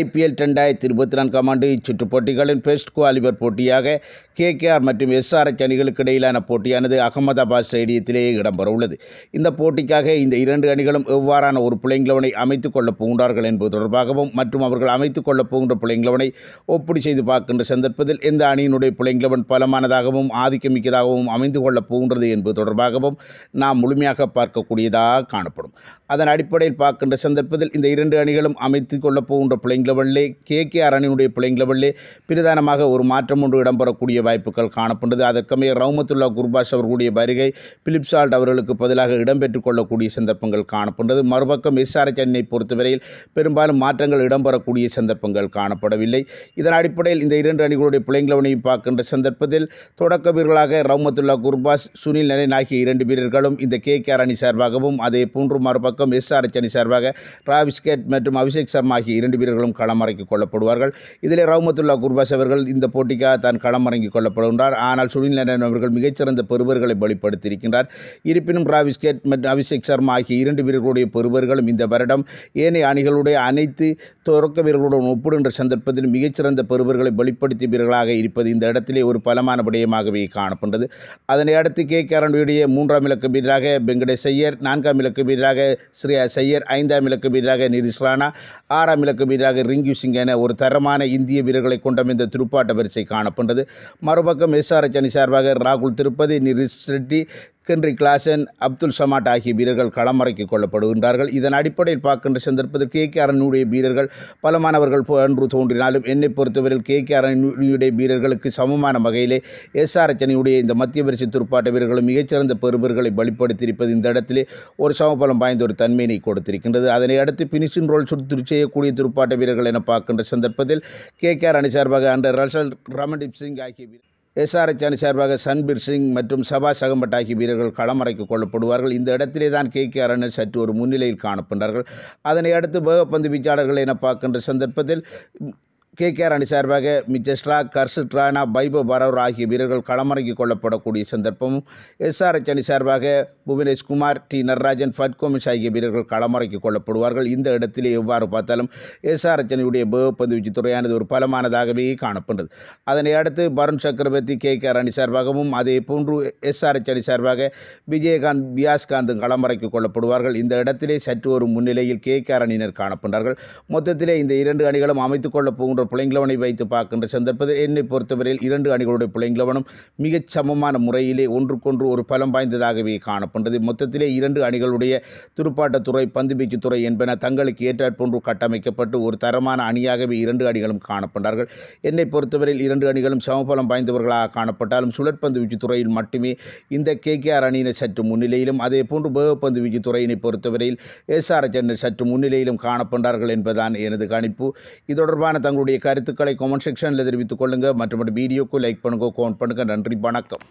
IPL ரெண்டாயிரத்தி இருபத்தி நான்காம் ஆண்டு இச்சுற்று போட்டிகளின் பெஸ்ட் குவாலிபர் போட்டியாக கேகேஆர் மற்றும் எஸ்ஆர்எச் அணிகளுக்கு இடையிலான போட்டியானது அகமதாபாத் ஸ்டேடியத்திலேயே இடம்பெறவுள்ளது இந்த போட்டிக்காக இந்த இரண்டு அணிகளும் எவ்வாறான ஒரு பிள்ளைங்களவனை அமைத்துக் கொள்ளப் போகின்றார்கள் என்பது தொடர்பாகவும் மற்றும் அவர்கள் அமைத்துக் கொள்ளப் போகின்ற பிள்ளைங்களவனை ஒப்படி செய்து பார்க்கின்ற சந்தர்ப்பத்தில் இந்த அணியினுடைய பிள்ளைங்களவன் பலமானதாகவும் ஆதிக்கமிக்கதாகவும் அமைந்து கொள்ளப் போகின்றது என்பது தொடர்பாகவும் நாம் முழுமையாக பார்க்கக்கூடியதாக காணப்படும் அதன் அடிப்படையில் பார்க்கின்ற சந்தர்ப்பத்தில் இந்த இரண்டு அணிகளும் அமைத்து கொள்ளப் போகின்ற கே கே ஆர் அணியினுடைய பிள்ளைங் லெவலிலே பிரதானமாக ஒரு மாற்றம் ஒன்று இடம்பெறக்கூடிய வாய்ப்புகள் காணப்பட்டது அதற்கமைய ரவுமத்துல்லா குர்பாஷ் அவர்களுடைய வருகை பிலிப்சால்ட் அவர்களுக்கு பதிலாக இடம்பெற்றுக் கொள்ளக்கூடிய சந்தர்ப்பங்கள் காணப்பட்டது மறுபக்கம் எஸ்ஆர்எச் சென்னை பொறுத்தவரையில் பெரும்பாலும் மாற்றங்கள் இடம்பெறக்கூடிய சந்தர்ப்பங்கள் காணப்படவில்லை இதன் அடிப்படையில் இந்த இரண்டு அணிகளுடைய லெவனையும் பார்க்கின்ற சந்தர்ப்பத்தில் தொடக்க வீரர்களாக ரவுமத்துல்லா குர்பாஸ் சுனில் நரேன் ஆகிய இரண்டு வீரர்களும் இந்த கே கே ஆர் அணி சார்பாகவும் அதே போன்று மறுபக்கம் பக்கம் எஸ்ஆர்எச் அணி சார்பாக டிராவிஸ் கேட் மற்றும் அபிஷேக் சர்மா ஆகிய இரண்டு வீரர்களும் களமிறக்கிக் கொள்ளப்படுவார்கள் இதில் ரவுமத்துல்லா குர்பாஸ் அவர்கள் இந்த போட்டிக்காக தான் களமிறங்கிக் கொள்ளப்படுகின்றார் ஆனால் சுனில் நரன் அவர்கள் மிகச்சிறந்த பெறுவர்களை வெளிப்படுத்தியிருக்கின்றார் இருப்பினும் டிராவிஸ் கேட் மற்றும் அபிஷேக் சர்மா ஆகிய இரண்டு வீரர்களுடைய பெறுவர்களும் இந்த வருடம் ஏனைய அணிகளுடைய அனைத்து தொடக்க வீரர்களுடன் ஒப்புடுகின்ற சந்தர்ப்பத்தில் மிகச்சிறந்த பெறுவர்களை வெளிப்படுத்திய வீரர்களாக இருப்பது இந்த இடத்திலே ஒரு பலமான விடயமாகவே காணப்படுகிறது அதனை அடுத்து கே கேரனுடைய மூன்றாம் இலக்கு வீரராக வெங்கடேஷ் ஐயர் நான்காம் இலக்கு வீரராக ஸ்ரீ சையர் ஐந்தாம் இலக்கு வீரராக நிரிஷ் ராணா ஆறாம் இலக்கு வீரராக ரிங்கு சிங் என ஒரு தரமான இந்திய வீரர்களை கொண்ட இந்த திருப்பாட்ட வரிசை காணப்பட்டது மறுபக்கம் எஸ்ஆர்எச் அணி சார்பாக ராகுல் திருப்பதி நிரிஷ் ரெட்டி கென்றி கிளாசன் அப்துல் சமாட் ஆகிய வீரர்கள் களமறைக்கு கொள்ளப்படுகின்றார்கள் இதன் அடிப்படையில் பார்க்கின்ற சந்தர்ப்பத்தில் கே கே அரணுடைய வீரர்கள் பல மாணவர்கள் என்று தோன்றினாலும் என்னை பொறுத்தவரையில் கே கே அரணுடைய வீரர்களுக்கு சமமான வகையிலே எஸ் ஆர் அச்சனையுடைய இந்த மத்திய பரிசு துருப்பாட்ட வீரர்களும் மிகச்சிறந்த பெறுவர்களை வெளிப்படுத்தியிருப்பது இந்த இடத்திலே ஒரு சமபலம் பாய்ந்த ஒரு தன்மையினை கொடுத்திருக்கின்றது அதனை அடுத்து பினிஷிங் ரோல் சுற்று செய்யக்கூடிய துருப்பாட்ட வீரர்கள் என பார்க்கின்ற சந்தர்ப்பத்தில் கே கே அணி சார்பாக அன்ற ரசல் ரமன்தீப் சிங் ஆகிய எஸ்ஆர்எச் அணி சார்பாக சன்பீர் சிங் மற்றும் சபா சகம்பட் ஆகிய வீரர்கள் களமறைக்கு கொள்ளப்படுவார்கள் இந்த இடத்திலே தான் கே கே அரணர் சற்று ஒரு முன்னிலையில் காணப்படுகிறார்கள் அதனை அடுத்து வேகப்பந்து வீச்சாளர்கள் என பார்க்கின்ற சந்தர்ப்பத்தில் கே கே அணி சார்பாக மிச்சஸ்ட்ரா கர்ஷித் ராணா பைபு பரவர் ஆகிய வீரர்கள் களமிறங்கிக் கொள்ளப்படக்கூடிய சந்தர்ப்பமும் எஸ்ஆர்எச் அணி சார்பாக புவனேஷ்குமார் குமார் டி நடராஜன் ஃபட்கோமிஷ் ஆகிய வீரர்கள் களமிறக்கிக் கொள்ளப்படுவார்கள் இந்த இடத்திலே எவ்வாறு பார்த்தாலும் எஸ்ஆர்எச் அணியுடைய பேப்பந்துவீச்சு துறையானது ஒரு பலமானதாகவே காணப்படுது அதனை அடுத்து பருண் சக்கரவர்த்தி கே கே அணி சார்பாகவும் அதே போன்று எஸ்ஆர்எச் அணி சார்பாக விஜயகாந்த் பியாஸ்காந்தும் களமிறக்கிக் கொள்ளப்படுவார்கள் இந்த இடத்திலே சற்று ஒரு முன்னிலையில் கே கே அணியினர் காணப்படுறார்கள் மொத்தத்திலே இந்த இரண்டு அணிகளும் அமைத்துக் கொள்ளப் போகின்ற மூன்று புலைங்கிலவனை வைத்து பார்க்கின்ற சந்தர்ப்பத்தில் என்னை பொறுத்தவரையில் இரண்டு அணிகளுடைய புலைங்கிலவனும் மிகச் சமமான முறையிலே ஒன்றுக்கொன்று ஒரு பலம் வாய்ந்ததாகவே காணப்பட்டது மொத்தத்திலே இரண்டு அணிகளுடைய துடுப்பாட்டத்துறை பந்துவீச்சு துறை என்பன தங்களுக்கு ஏற்றாற்போன்று கட்டமைக்கப்பட்டு ஒரு தரமான அணியாகவே இரண்டு அணிகளும் காணப்பட்டார்கள் என்னை பொறுத்தவரையில் இரண்டு அணிகளும் சமபலம் வாய்ந்தவர்களாக காணப்பட்டாலும் சுழற்பந்து வீச்சு துறையில் மட்டுமே இந்த கே ஆர் அணியினர் சற்று முன்னிலையிலும் அதே போன்று வேகப்பந்து வீச்சு துறையினை பொறுத்தவரையில் எஸ் ஆர் அணியினர் சற்று முன்னிலையிலும் காணப்பட்டார்கள் என்பதுதான் எனது கணிப்பு இது தொடர்பான தங்களுடைய உங்களுடைய கருத்துக்களை கமெண்ட் செக்ஷனில் தெரிவித்துக் கொள்ளுங்கள் மற்றபடி வீடியோக்கு லைக் பண்ணுங்கள் கமெண்ட் பண்ணுங்கள் நன்றி வணக்கம்